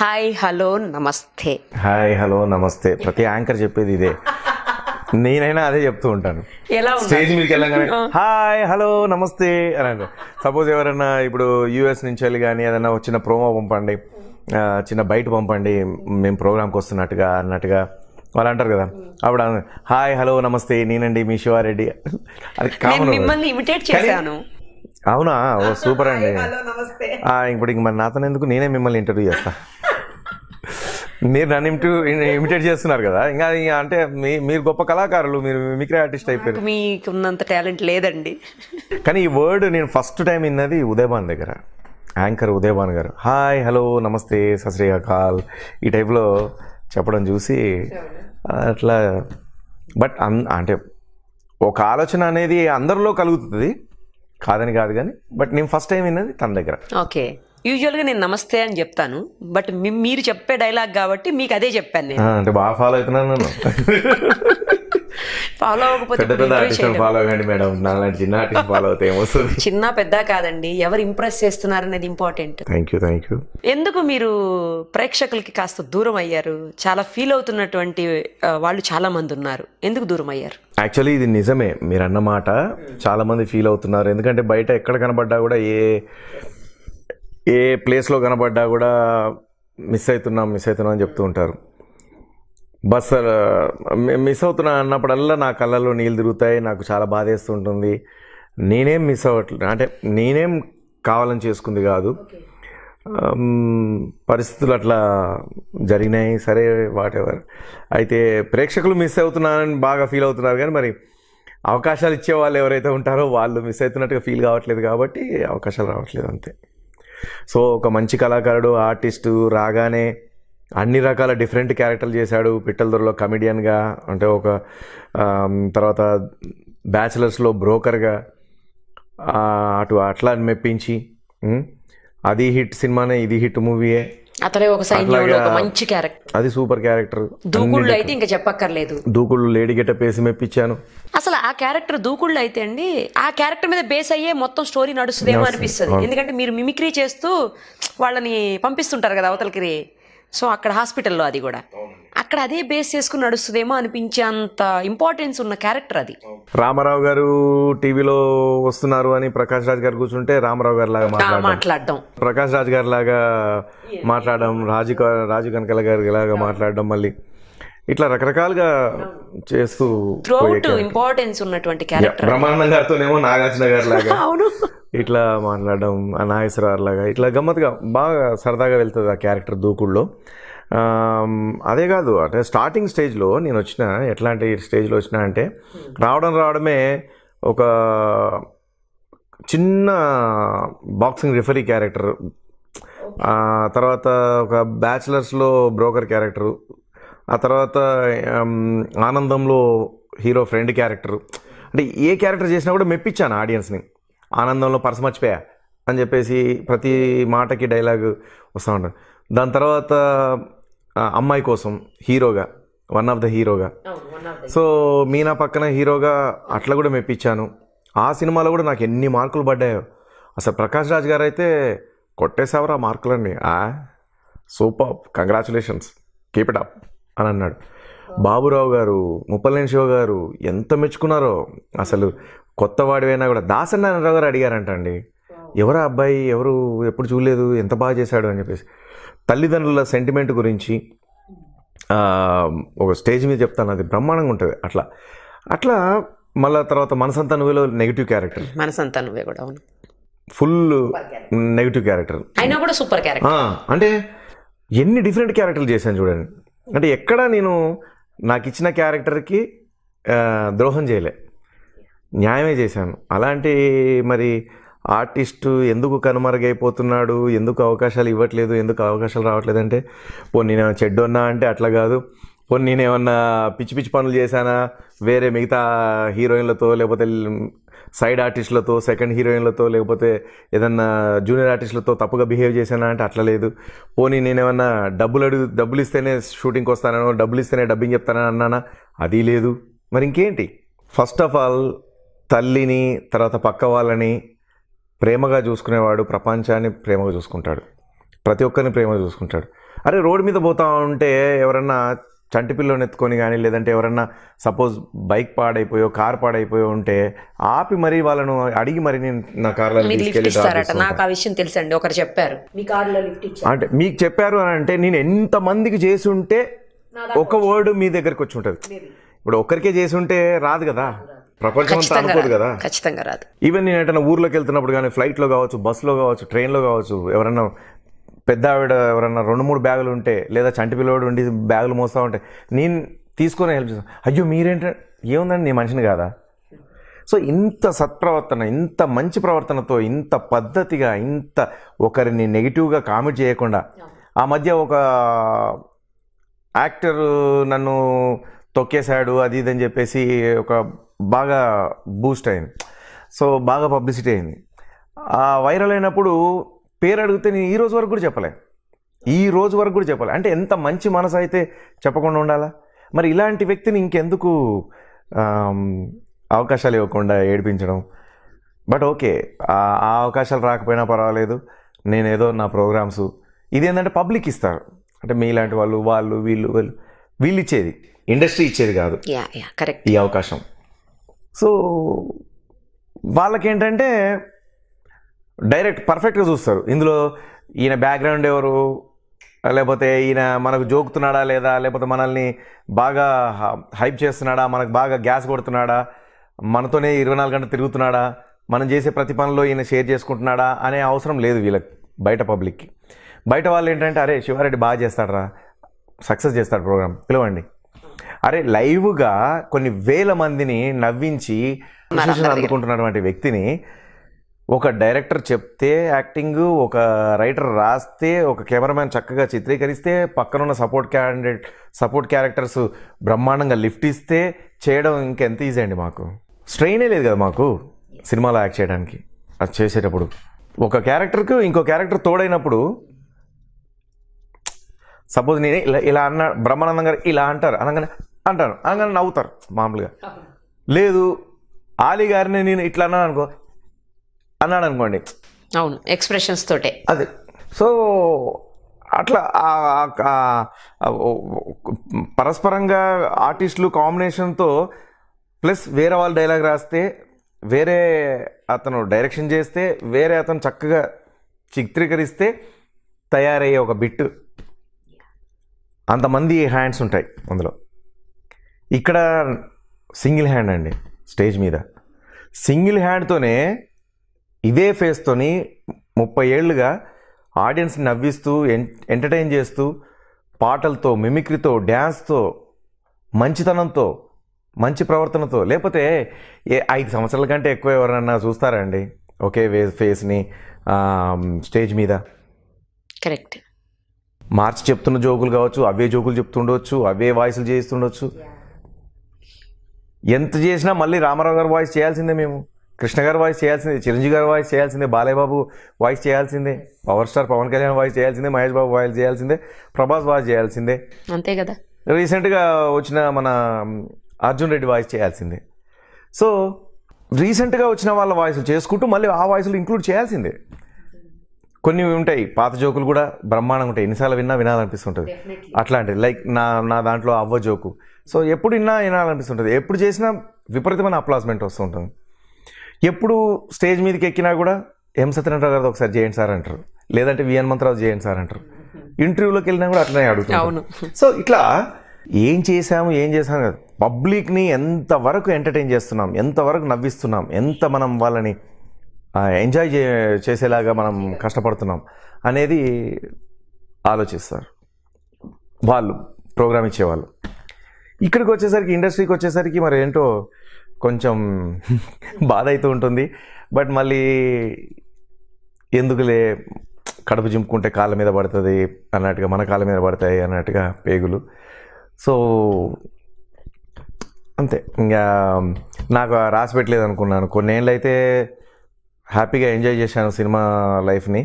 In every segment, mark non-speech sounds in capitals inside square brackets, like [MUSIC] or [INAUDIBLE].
hi hello నమస్తే hi hello నమస్తే ప్రతి యాంకర్ చెప్పేది ఇదే నేనైనా అదే చెప్తూ ఉంటాను స్టేజ్ మీదకి వెళ్ళగానే హాయ్ హలో నమస్తే అని అంటే సపోజ్ ఎవరైనా ఇప్పుడు యూఎస్ నుంచి వెళ్ళి కానీ ఏదైనా వచ్చిన ప్రోమో పంపండి చిన్న బయట పంపండి మేము ప్రోగ్రామ్కి వస్తున్నట్టుగా అన్నట్టుగా వాళ్ళు అంటారు కదా అప్పుడు హాయ్ హలో నమస్తే నేనండి మీ శివారెడ్డి అది కామన్ చేశాను అవునా సూపర్ అండి ఇప్పుడు ఇంక మరి నాతో ఎందుకు నేనే మిమ్మల్ని ఇంటర్వ్యూ చేస్తా మీరు నన్ను ఇమిటి ఇమిటేట్ చేస్తున్నారు కదా ఇంకా అంటే మీరు గొప్ప కళాకారులు మీరు మిమిక్రీ ఆర్టిస్ట్ అయిపోయారు మీకు ఉన్నంత టాలెంట్ లేదండి కానీ ఈ వర్డ్ నేను ఫస్ట్ టైం విన్నది ఉదయభాన్ దగ్గర యాంకర్ ఉదయభాన్ గారు హాయ్ హలో నమస్తే సశ్రీ అకాల్ ఈ టైప్లో చెప్పడం చూసి అట్లా బట్ అంటే ఒక ఆలోచన అనేది అందరిలో కలుగుతుంది కాదని కాదు కానీ బట్ నేను ఫస్ట్ టైం విన్నది తన దగ్గర ఓకే యూజువల్గా నేను నమస్తే అని చెప్తాను బట్ మీరు చెప్పే డైలాగ్ కాబట్టి మీకు అదే చెప్పాను నేను అంటే బాగా ఫాలో అవుతున్నాను ఫాలో అవ్వకపోతే మేడం చిన్న పెద్ద కాదండి ఎవరు ఇంప్రెస్ చేస్తున్నారు అనేది important thank you thank you ఎందుకు మీరు ప్రేక్షకులకి కాస్త దూరం అయ్యారు చాలా ఫీల్ అవుతున్నటువంటి వాళ్ళు చాలా మంది ఉన్నారు ఎందుకు దూరం అయ్యారు యాక్చువల్లీ ఇది నిజమే మీరు అన్నమాట చాలా మంది ఫీల్ అవుతున్నారు ఎందుకంటే బయట ఎక్కడ కనబడ్డా కూడా ఏ ఏ ప్లేస్లో కనబడ్డా కూడా మిస్ అవుతున్నాం మిస్ అవుతున్నాం అని చెప్తూ ఉంటారు బస్ మిస్ అవుతున్నా అన్నప్పుడల్లా నా కళ్ళల్లో నీళ్ళు తిరుగుతాయి నాకు చాలా బాధేస్తుంటుంది నేనేం మిస్ అవ్వట్లేదు అంటే నేనేం కావాలని చేసుకుంది కాదు పరిస్థితులు అట్లా జరిగినాయి సరే వాటెవర్ అయితే ప్రేక్షకులు మిస్ అవుతున్నారని బాగా ఫీల్ అవుతున్నారు కానీ మరి అవకాశాలు ఇచ్చే వాళ్ళు ఎవరైతే ఉంటారో వాళ్ళు మిస్ అవుతున్నట్టుగా ఫీల్ కావట్లేదు కాబట్టి అవకాశాలు రావట్లేదు అంతే సో ఒక మంచి కళాకారుడు ఆర్టిస్టు రాగానే అన్ని రకాల డిఫరెంట్ క్యారెక్టర్లు చేశాడు పిట్టలదొరలో కమెడియన్గా అంటే ఒక తర్వాత బ్యాచిలర్స్లో బ్రోకర్గా అటు అట్లా మెప్పించి అది హిట్ సినిమానే ఇది హిట్ మూవీయే అతనే ఒక సైన్యంలో ఒక మంచి క్యారెక్టర్ అది సూపర్ క్యారెక్టర్ దూకుళ్ళు అయితే ఇంకా చెప్పక్కర్లేదు దూకుళ్ళు లేడీ గెట్ట పేసి మెప్పించాను అసలు ఆ క్యారెక్టర్ దూకుళ్ళు అయితే అండి ఆ క్యారెక్టర్ మీద బేస్ అయ్యే మొత్తం స్టోరీ నడుస్తుందేమో అనిపిస్తుంది ఎందుకంటే మీరు మిమిక్రీ చేస్తూ వాళ్ళని పంపిస్తుంటారు కదా అవతలకి సో అక్కడ హాస్పిటల్లో అది కూడా అక్కడ అదే బేస్ చేసుకుని నడుస్తుందేమో అనిపించే అంత ఇంపార్టెన్స్ ఉన్న క్యారెక్టర్ అది రామారావు గారు టీవీలో వస్తున్నారు అని ప్రకాష్ రాజ్ గారు కూర్చుంటే రామారావు గారు లాగా మాట్లాడడం ప్రకాష్ రాజ్ గారు లాగా మాట్లాడడం రాజు రాజు కనకల గారి లాగా మాట్లాడడం మళ్ళీ ఇట్లా రకరకాలుగా చేస్తూ ఇంపార్టెన్స్ ఉన్నటువంటి క్యారెక్టర్ బ్రహ్మానందం గారితోనేమో నాగార్జున గారి లాగా [LAUGHS] అవును ఇట్లా మాట్లాడడం అనాయసరారు లాగా ఇట్లా గమ్మత్తుగా బాగా సరదాగా వెళ్తుంది ఆ క్యారెక్టర్ దూకుడులో అదే కాదు అంటే స్టార్టింగ్ స్టేజ్లో నేను వచ్చిన ఎట్లాంటి స్టేజ్లో వచ్చినా అంటే రావడం రావడమే ఒక చిన్న బాక్సింగ్ రిఫరీ క్యారెక్టర్ తర్వాత ఒక బ్యాచిలర్స్లో బ్రోకర్ క్యారెక్టరు ఆ తర్వాత ఆనందంలో హీరో ఫ్రెండ్ క్యారెక్టర్ అంటే ఏ క్యారెక్టర్ చేసినా కూడా మెప్పించాను ఆడియన్స్ని ఆనందంలో పర్స మర్చిపోయా అని చెప్పేసి ప్రతి మాటకి డైలాగ్ వస్తూ ఉంటాను దాని తర్వాత అమ్మాయి కోసం హీరోగా వన్ ఆఫ్ ద హీరోగా సో మీనా పక్కన హీరోగా అట్లా కూడా మెప్పించాను ఆ సినిమాలో కూడా నాకు ఎన్ని మార్కులు పడ్డాయో అసలు ప్రకాష్ రాజ్ గారు అయితే కొట్టేశావరా మార్కులన్నీ ఆ super congratulations keep it up అని అన్నాడు బాబురావు గారు ముప్పలేని శివ గారు ఎంత మెచ్చుకున్నారో అసలు కొత్త వాడివైనా కూడా దాసనారాయణరావు గారు అడిగారంట అండి ఎవరు అబ్బాయి ఎవరు ఎప్పుడు చూడలేదు ఎంత బాగా చేశాడు అని చెప్పేసి తల్లిదండ్రుల సెంటిమెంట్ గురించి ఒక స్టేజ్ మీద చెప్తాను అది బ్రహ్మాండంగా ఉంటుంది అట్లా అట్లా మళ్ళీ తర్వాత మనసంతా నువ్వేలో నెగిటివ్ క్యారెక్టర్ మనసంతా నువ్వే కూడా అవును ఫుల్ నెగిటివ్ క్యారెక్టర్ అయినా కూడా సూపర్ క్యారెక్టర్ అంటే ఎన్ని డిఫరెంట్ క్యారెక్టర్లు చేశాను చూడండి అంటే ఎక్కడ నేను నాకు ఇచ్చిన క్యారెక్టర్కి ద్రోహం చేయలే న్యాయమే చేశాను అలాంటి మరి ఆర్టిస్టు ఎందుకు కనుమరుగైపోతున్నాడు ఎందుకు అవకాశాలు ఇవ్వట్లేదు ఎందుకు అవకాశాలు రావట్లేదు అంటే పో నేను చెడ్డోన్నా అంటే అట్లా కాదు పోనీ నేను ఏమన్నా పిచ్చి పిచ్చి పనులు చేశానా వేరే మిగతా హీరోయిన్లతో లేకపోతే సైడ్ ఆర్టిస్టులతో సెకండ్ హీరోయిన్లతో లేకపోతే ఏదన్నా జూనియర్ ఆర్టిస్టులతో తప్పుగా బిహేవ్ చేశానా అంటే అట్లా లేదు పోనీ నేనేమన్నా డబ్బులు అడుగు డబ్బులు ఇస్తేనే షూటింగ్కి వస్తానో డబ్బులు ఇస్తేనే డబ్బింగ్ చెప్తానని అన్నానా అది లేదు మరి ఇంకేంటి ఫస్ట్ ఆఫ్ ఆల్ తల్లిని తర్వాత పక్క వాళ్ళని ప్రేమగా చూసుకునేవాడు ప్రపంచాన్ని ప్రేమగా చూసుకుంటాడు ప్రతి ఒక్కరిని ప్రేమగా చూసుకుంటాడు అరే రోడ్డు మీద పోతా ఉంటే ఎవరన్నా చంటి పిల్లని ఎత్తుకొని కానీ లేదంటే ఎవరన్నా సపోజ్ బైక్ పాడైపోయో కార్ పాడైపోయో ఉంటే ఆపి మరీ వాళ్ళను అడిగి మరి నేను నా కార్లో నాకు ఆ విషయం తెలుసండి ఒకరు చెప్పారు మీ కార్లో లిఫ్ట్ అంటే మీకు చెప్పారు అని అంటే నేను ఎంత మందికి చేసి ఉంటే ఒక వర్డ్ మీ దగ్గరకు వచ్చి ఉంటుంది ఇప్పుడు ఒక్కరికే చేసి ఉంటే రాదు కదా ప్రపంచం కదా ఖచ్చితంగా రాదు ఈవెన్ నేను ఏదైనా ఊర్లోకి వెళ్తున్నప్పుడు కానీ ఫ్లైట్లో కావచ్చు బస్సులో కావచ్చు ట్రైన్లో కావచ్చు ఎవరైనా పెద్ద ఆవిడ ఎవరైనా రెండు మూడు బ్యాగులు ఉంటే లేదా చంటి పిల్లవాడు ఉండి బ్యాగులు మోస్తా ఉంటే నేను తీసుకొని హెల్ప్ చేస్తాను అయ్యో మీరేంటే ఏముందండి నీ మనిషిని కాదా సో ఇంత సత్ప్రవర్తన ఇంత మంచి ప్రవర్తనతో ఇంత పద్ధతిగా ఇంత ఒకరిని నెగిటివ్గా కామెంట్ చేయకుండా ఆ మధ్య ఒక యాక్టర్ నన్ను తొక్కేశాడు అది ఇది అని చెప్పేసి ఒక బాగా బూస్ట్ అయింది సో బాగా పబ్లిసిటీ అయింది ఆ వైరల్ అయినప్పుడు పేరు అడిగితే నేను ఈ రోజు వరకు కూడా చెప్పలే ఈ రోజు వరకు కూడా చెప్పాలి అంటే ఎంత మంచి మనసు అయితే చెప్పకుండా ఉండాలా మరి ఇలాంటి వ్యక్తిని ఇంకెందుకు అవకాశాలు ఇవ్వకుండా ఏడిపించడం బట్ ఓకే ఆ అవకాశాలు రాకపోయినా పర్వాలేదు నేను ఏదో నా ప్రోగ్రామ్స్ ఇది ఏంటంటే పబ్లిక్ ఇస్తారు అంటే మీలాంటి వాళ్ళు వాళ్ళు వీళ్ళు వీళ్ళు వీళ్ళు ఇచ్చేది ఇండస్ట్రీ ఇచ్చేది కాదు ఈ అవకాశం సో వాళ్ళకేంటంటే డైరెక్ట్ పర్ఫెక్ట్గా చూస్తారు ఇందులో ఈయన బ్యాక్గ్రౌండ్ ఎవరు లేకపోతే ఈయన మనకు జోకుతున్నాడా లేదా లేకపోతే మనల్ని బాగా హైప్ చేస్తున్నాడా మనకు బాగా గ్యాస్ కొడుతున్నాడా మనతోనే ఇరవై నాలుగు గంటలు తిరుగుతున్నాడా మనం చేసే ప్రతి పనిలో ఈయన షేర్ చేసుకుంటున్నాడా అనే అవసరం లేదు వీళ్ళకి బయట పబ్లిక్కి బయట వాళ్ళు ఏంటంటే అరే శివారెడ్డి బాగా చేస్తాడరా సక్సెస్ చేస్తాడు ప్రోగ్రామ్ పిలవండి అరే లైవ్గా కొన్ని వేల మందిని నవ్వించి అందుకుంటున్నటువంటి వ్యక్తిని ఒక డైరెక్టర్ చెప్తే యాక్టింగ్ ఒక రైటర్ రాస్తే ఒక కెమెరామ్యాన్ చక్కగా చిత్రీకరిస్తే పక్కనున్న సపోర్ట్ క్యాండిడేట్ సపోర్ట్ క్యారెక్టర్స్ బ్రహ్మాండంగా లిఫ్ట్ ఇస్తే చేయడం ఇంకెంత ఈజీ అండి మాకు స్ట్రెయినే లేదు కదా మాకు సినిమాలో యాక్ట్ చేయడానికి అది చేసేటప్పుడు ఒక క్యారెక్టర్కు ఇంకో క్యారెక్టర్ తోడైనప్పుడు సపోజ్ నేను ఇలా ఇలా అన్న బ్రహ్మానందం గారు ఇలా అంటారు అనగానే అంటారు అనగానే నవ్వుతారు మామూలుగా లేదు ఆలీ గారిని నేను ఇట్లా అన్నాను అనుకో అన్నాడు అనుకోండి అవును ఎక్స్ప్రెషన్స్ తోటే అదే సో అట్లా పరస్పరంగా ఆర్టిస్టులు కాంబినేషన్తో ప్లస్ వేరే వాళ్ళ డైలాగ్ రాస్తే వేరే అతను డైరెక్షన్ చేస్తే వేరే అతను చక్కగా చిత్రీకరిస్తే తయారయ్యే ఒక బిట్ అంతమంది హ్యాండ్స్ ఉంటాయి అందులో ఇక్కడ సింగిల్ హ్యాండ్ అండి స్టేజ్ మీద సింగిల్ హ్యాండ్తోనే ఇదే ఫేస్తోని ముప్పై ఏళ్ళుగా ఆడియన్స్ని నవ్విస్తూ ఎంటర్టైన్ చేస్తూ పాటలతో మిమిక్రీతో డ్యాన్స్తో మంచితనంతో మంచి ప్రవర్తనతో లేకపోతే ఏ ఐదు సంవత్సరాల కంటే ఎక్కువ ఎవరన్నా చూస్తారండి ఒకే వే ఫేస్ని స్టేజ్ మీద కరెక్ట్ మార్చి చెప్తున్న జోకులు కావచ్చు అవే జోకులు చెప్తుండొచ్చు అవే వాయిస్లు చేస్తుండొచ్చు ఎంత చేసినా మళ్ళీ రామారావు గారు వాయిస్ చేయాల్సిందే మేము కృష్ణ గారు వాయిస్ చేయాల్సిందే చిరంజీవి గారు వాయిస్ చేయాల్సిందే బాలయ్యబాబు వాయిస్ చేయాల్సిందే power star Pawan Kalyan voice చేయాల్సిందే మహేష్ బాబు వాయిస్ చేయాల్సిందే ప్రభాస్ వాయిస్ చేయాల్సిందే అంతే కదా రీసెంట్గా వచ్చిన మన అర్జున్ రెడ్డి వాయిస్ చేయాల్సిందే సో రీసెంట్గా వచ్చిన వాళ్ళ వాయిస్లు చేసుకుంటూ మళ్ళీ ఆ వాయిస్లు ఇంక్లూడ్ చేయాల్సిందే కొన్ని ఉంటాయి పాత జోకులు కూడా బ్రహ్మాండంగా ఉంటాయి ఎన్నిసార్లు విన్నా వినాలనిపిస్తుంటుంది అట్లాంటివి లైక్ నా నా దాంట్లో అవ్వ జోకు సో ఎప్పుడు విన్నా వినాలనిపిస్తుంటుంది ఎప్పుడు చేసినా విపరీతమైన అప్లాస్మెంట్ వస్తుంటుంది ఎప్పుడు స్టేజ్ మీదకి ఎక్కినా కూడా ఎం సత్యనారాయణ గారు ఒకసారి చేయండి సార్ అంటారు లేదంటే వి హనుమంతరావు చేయండి సార్ అంటారు ఇంటర్వ్యూలోకి వెళ్ళినా కూడా అట్లనే అడుగుతాను సో ఇట్లా ఏం చేసాము ఏం చేసాము కాదు పబ్లిక్ని ఎంతవరకు ఎంటర్టైన్ చేస్తున్నాం ఎంతవరకు నవ్విస్తున్నాం ఎంత మనం వాళ్ళని ఎంజాయ్ చే చేసేలాగా మనం కష్టపడుతున్నాం అనేది ఆలోచిస్తారు వాళ్ళు ప్రోగ్రామ్ ఇచ్చేవాళ్ళు ఇక్కడికి వచ్చేసరికి ఇండస్ట్రీకి వచ్చేసరికి మరి ఏంటో కొంచెం బాధ అవుతూ ఉంటుంది బట్ మళ్ళీ ఎందుకులే కడుపు జింపుకుంటే కాళ్ళ మీద పడుతుంది అన్నట్టుగా మన కాళ్ళ మీద పడతాయి అన్నట్టుగా పేగులు సో అంతే ఇంకా నాకు రాసి పెట్టలేదు అనుకున్నాను కొన్నేళ్ళు అయితే హ్యాపీగా ఎంజాయ్ చేశాను సినిమా లైఫ్ని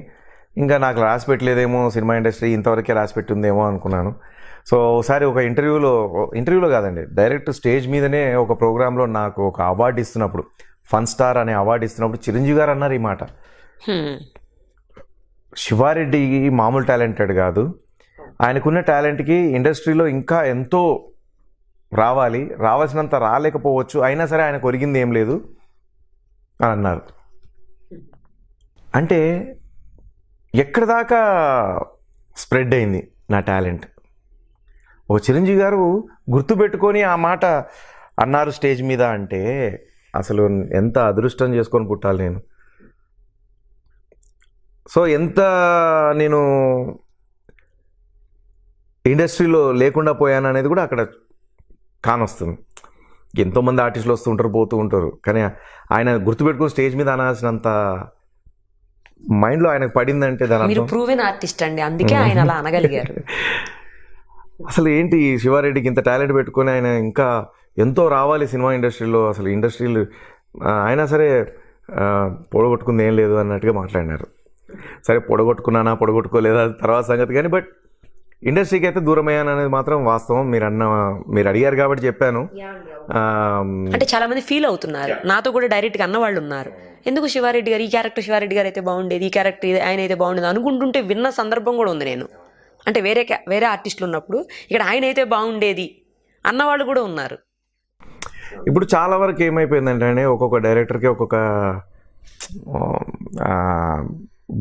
ఇంకా నాకు రాసి పెట్టలేదేమో సినిమా ఇండస్ట్రీ ఇంతవరకే రాసి పెట్టిందేమో అనుకున్నాను సో ఒకసారి ఒక ఇంటర్వ్యూలో ఇంటర్వ్యూలో కాదండి డైరెక్ట్ స్టేజ్ మీదనే ఒక ప్రోగ్రాంలో నాకు ఒక అవార్డు ఇస్తున్నప్పుడు ఫన్ స్టార్ అనే అవార్డు ఇస్తున్నప్పుడు చిరంజీవి గారు అన్నారు ఈ మాట శివారెడ్డి మామూలు టాలెంటెడ్ కాదు ఆయనకున్న టాలెంట్కి ఇండస్ట్రీలో ఇంకా ఎంతో రావాలి రావాల్సినంత రాలేకపోవచ్చు అయినా సరే ఆయన కొరిగింది ఏం లేదు అని అన్నారు అంటే ఎక్కడ దాకా స్ప్రెడ్ అయింది నా టాలెంట్ ఓ చిరంజీవి గారు గుర్తుపెట్టుకొని ఆ మాట అన్నారు స్టేజ్ మీద అంటే అసలు ఎంత అదృష్టం చేసుకొని పుట్టాలి నేను సో ఎంత నేను ఇండస్ట్రీలో లేకుండా పోయాను అనేది కూడా అక్కడ కానొస్తుంది ఎంతోమంది ఆర్టిస్టులు వస్తూ ఉంటారు పోతూ ఉంటారు కానీ ఆయన గుర్తుపెట్టుకుని స్టేజ్ మీద అనాల్సినంత మైండ్లో ఆయనకు పడిందంటే దాని ప్రూవెన్ ఆర్టిస్ట్ అండి అందుకే ఆయన అలా అనగలిగారు [LAUGHS] అసలు ఏంటి శివారెడ్డికి ఇంత టాలెంట్ పెట్టుకొని ఆయన ఇంకా ఎంతో రావాలి సినిమా ఇండస్ట్రీలో అసలు ఇండస్ట్రీలు అయినా సరే పొడగొట్టుకుంది ఏం లేదు అన్నట్టుగా మాట్లాడినారు సరే పొడగొట్టుకున్నానా పొడగొట్టుకోలేదా తర్వాత సంగతి కానీ బట్ ఇండస్ట్రీకి అయితే దూరమయ్యాను అనేది మాత్రం వాస్తవం మీరు అన్న మీరు అడిగారు కాబట్టి చెప్పాను అంటే చాలా మంది ఫీల్ అవుతున్నారు నాతో కూడా డైరెక్ట్గా అన్నవాళ్ళు ఉన్నారు ఎందుకు శివారెడ్డి గారు ఈ క్యారెక్టర్ శివారెడ్డి గారు అయితే బాగుండేది ఈ క్యారెక్టర్ ఆయన అయితే బాగుండేది అనుకుంటుంటే విన్న సందర్భం కూడా ఉంది నేను అంటే వేరే వేరే ఆర్టిస్టులు ఉన్నప్పుడు ఇక్కడ ఆయన అయితే బాగుండేది అన్నవాళ్ళు కూడా ఉన్నారు ఇప్పుడు చాలా వరకు ఏమైపోయిందంటే ఒక్కొక్క డైరెక్టర్కి ఒక్కొక్క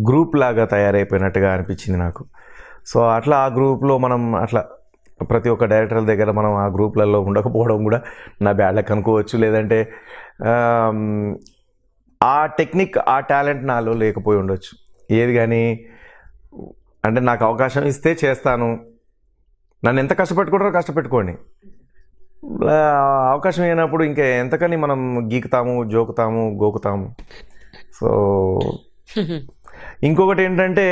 గ్రూప్ లాగా తయారైపోయినట్టుగా అనిపించింది నాకు సో అట్లా ఆ గ్రూప్లో మనం అట్లా ప్రతి ఒక్క డైరెక్టర్ల దగ్గర మనం ఆ గ్రూప్లలో ఉండకపోవడం కూడా నా బ్యాడ్ లెక్ అనుకోవచ్చు లేదంటే ఆ టెక్నిక్ ఆ టాలెంట్ నాలో లేకపోయి ఉండొచ్చు ఏది కానీ అంటే నాకు అవకాశం ఇస్తే చేస్తాను నన్ను ఎంత కష్టపెట్టుకుంటారో కష్టపెట్టుకోండి అవకాశం అయినప్పుడు ఇంకా ఎంతకని మనం గీకుతాము జోకుతాము గోకుతాము సో [LAUGHS] ఇంకొకటి ఏంటంటే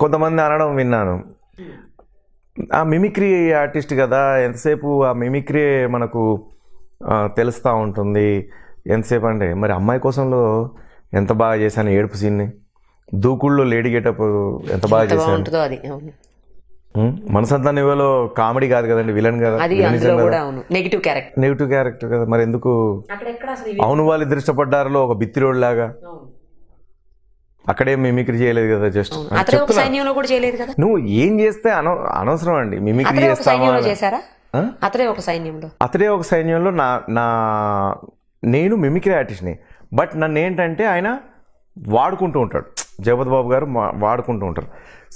కొంతమంది అనడం విన్నాను ఆ మిమిక్రీ ఆర్టిస్ట్ కదా ఎంతసేపు ఆ మిమిక్రీ మనకు తెలుస్తూ ఉంటుంది ఎంతసేపు అంటే మరి అమ్మాయి కోసంలో ఎంత బాగా చేశాను ఏడుపు సీన్ని దూకుళ్ళు లేడిగేటప్పుడు ఎంత బాగా చేశాను మనసంతా నువ్వేలో కామెడీ కాదు కదండి విలన్ కదా నెగిటివ్ క్యారెక్టర్ నెగిటివ్ క్యారెక్టర్ కదా మరి ఎందుకు అవును వాళ్ళు దృష్టపడ్డారులో ఒక బిత్తిరోడ్ లాగా అక్కడే మిమిక్రీ చేయలేదు కదా జస్ట్ సైన్యంలో కూడా చేయలేదు కదా నువ్వు ఏం చేస్తే అనవసరం అండి మిమిక్రీ చేస్తావా అతడే ఒక సైన్యంలో అతడే ఒక సైన్యంలో నా నా నేను మిమిక్రీ ఆర్టిస్ట్ని బట్ నన్ను ఏంటంటే ఆయన వాడుకుంటూ ఉంటాడు జగపతి బాబు గారు వాడుకుంటూ ఉంటారు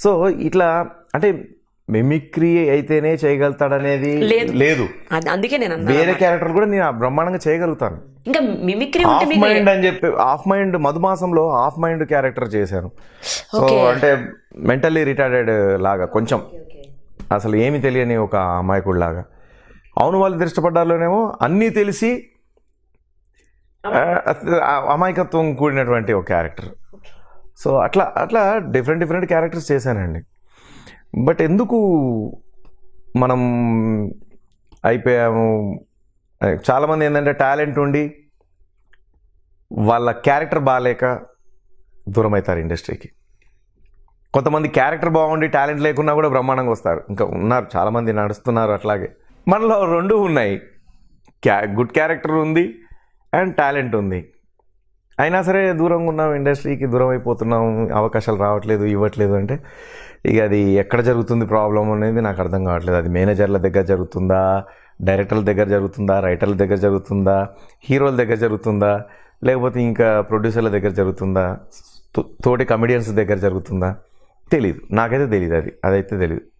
సో ఇట్లా అంటే మిమిక్రీ అయితేనే చేయగలుగుతాడనేది లేదు అందుకే నేను వేరే క్యారెక్టర్ కూడా నేను బ్రహ్మాండంగా చేయగలుగుతాను ఇంకా మిమిక్రీ హాఫ్ మైండ్ అని చెప్పి హాఫ్ మైండ్ మధుమాసంలో హాఫ్ మైండ్ క్యారెక్టర్ చేశాను సో అంటే మెంటల్లీ రిటైర్డ్ లాగా కొంచెం అసలు ఏమి తెలియని ఒక అమాయకుడు లాగా అవును వాళ్ళు దృష్టపడ్డాలోనేమో అన్నీ తెలిసి అమాయకత్వం కూడినటువంటి ఒక క్యారెక్టర్ సో అట్లా అట్లా డిఫరెంట్ డిఫరెంట్ క్యారెక్టర్స్ చేశానండి బట్ ఎందుకు మనం అయిపోయాము చాలామంది ఏంటంటే టాలెంట్ ఉండి వాళ్ళ క్యారెక్టర్ బాగాలేక దూరం అవుతారు ఇండస్ట్రీకి కొంతమంది క్యారెక్టర్ బాగుండి టాలెంట్ లేకున్నా కూడా బ్రహ్మాండంగా వస్తారు ఇంకా ఉన్నారు చాలామంది నడుస్తున్నారు అట్లాగే మనలో రెండు ఉన్నాయి క్యా గుడ్ క్యారెక్టర్ ఉంది అండ్ టాలెంట్ ఉంది అయినా సరే దూరంగా ఉన్నాం ఇండస్ట్రీకి దూరం అయిపోతున్నాం అవకాశాలు రావట్లేదు ఇవ్వట్లేదు అంటే ఇక అది ఎక్కడ జరుగుతుంది ప్రాబ్లం అనేది నాకు అర్థం కావట్లేదు అది మేనేజర్ల దగ్గర జరుగుతుందా డైరెక్టర్ల దగ్గర జరుగుతుందా రైటర్ల దగ్గర జరుగుతుందా హీరోల దగ్గర జరుగుతుందా లేకపోతే ఇంకా ప్రొడ్యూసర్ల దగ్గర జరుగుతుందా తోటి కమెడియన్స్ దగ్గర జరుగుతుందా తెలీదు నాకైతే తెలియదు అది అదైతే తెలియదు